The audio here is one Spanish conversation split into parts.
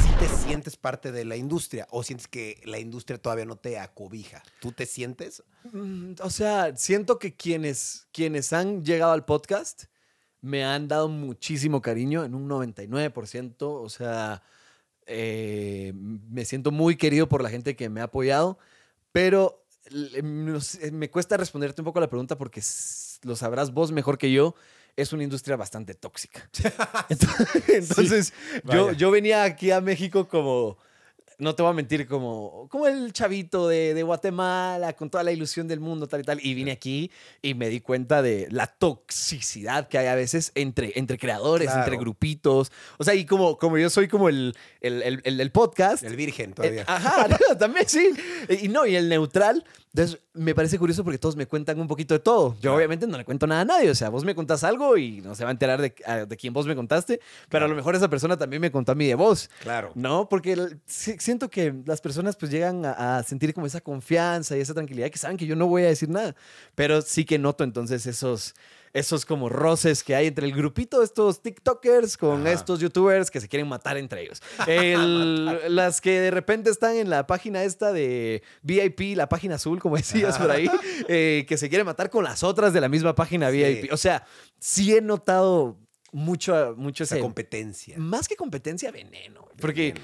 Si ¿Te sientes parte de la industria o sientes que la industria todavía no te acobija? ¿Tú te sientes? Mm, o sea, siento que quienes, quienes han llegado al podcast me han dado muchísimo cariño, en un 99%. O sea, eh, me siento muy querido por la gente que me ha apoyado, pero em, me cuesta responderte un poco la pregunta porque lo sabrás vos mejor que yo es una industria bastante tóxica. Entonces, yo, yo venía aquí a México como no te voy a mentir, como, como el chavito de, Guatemala, con toda la ilusión del mundo, tal y tal. Y vine aquí y me di cuenta de la toxicidad que hay a veces entre, entre creadores, entre grupitos. O sea, y como, como yo soy como el, el, podcast. El virgen eh, todavía. ajá, también sí. Y no, y el neutral entonces, me parece curioso porque todos me cuentan un poquito de todo. Yo obviamente no le cuento nada a nadie. O sea, vos me contás algo y no se va a enterar de, quién vos me contaste, pero a lo mejor esa persona también me contó a mí de vos. Claro. ¿No? Porque siento que las personas pues llegan a, sentir como esa confianza y esa tranquilidad que saben que yo no voy a decir nada, pero sí que noto entonces esos esos como roces que hay entre el grupito de estos TikTokers con estos YouTubers que se quieren matar entre ellos. las que de repente están en la página esta de VIP, la página azul, como decías por ahí, eh, que se quieren matar con las otras de la misma página VIP. O sea, sí he notado mucho, esa competencia. Más que competencia, veneno. Porque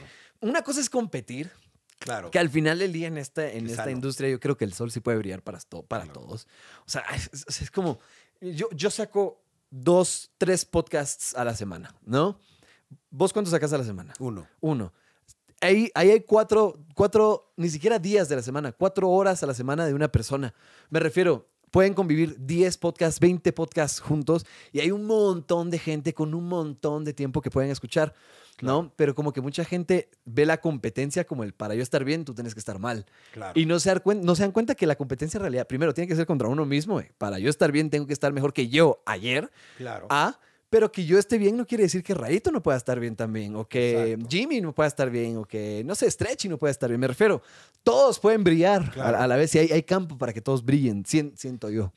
una cosa es competir. Claro. Que al final del día en esta, en esta industria yo creo que el sol sí puede brillar para, para todos. O sea, es, como yo, saco dos, tres podcasts a la semana, ¿no? ¿Vos cuántos sacas a la semana? Uno. Uno. Ahí, ahí, hay cuatro, cuatro, ni siquiera días de la semana, cuatro horas a la semana de una persona. Me refiero, Pueden convivir 10 podcasts, 20 podcasts juntos y hay un montón de gente con un montón de tiempo que pueden escuchar, ¿no? Pero como que mucha gente ve la competencia como el para yo estar bien, tú tienes que estar mal. Y no se, dan cuenta que la competencia en realidad, primero, tiene que ser contra uno mismo. Para yo estar bien, tengo que estar mejor que yo ayer. Claro. Pero que yo esté bien no quiere decir que Rayito no pueda estar bien también, o que Jimmy no pueda estar bien, o que, no sé, Stretchy no pueda estar bien. Me refiero, todos pueden brillar a, la vez y hay, campo para que todos brillen, siento yo.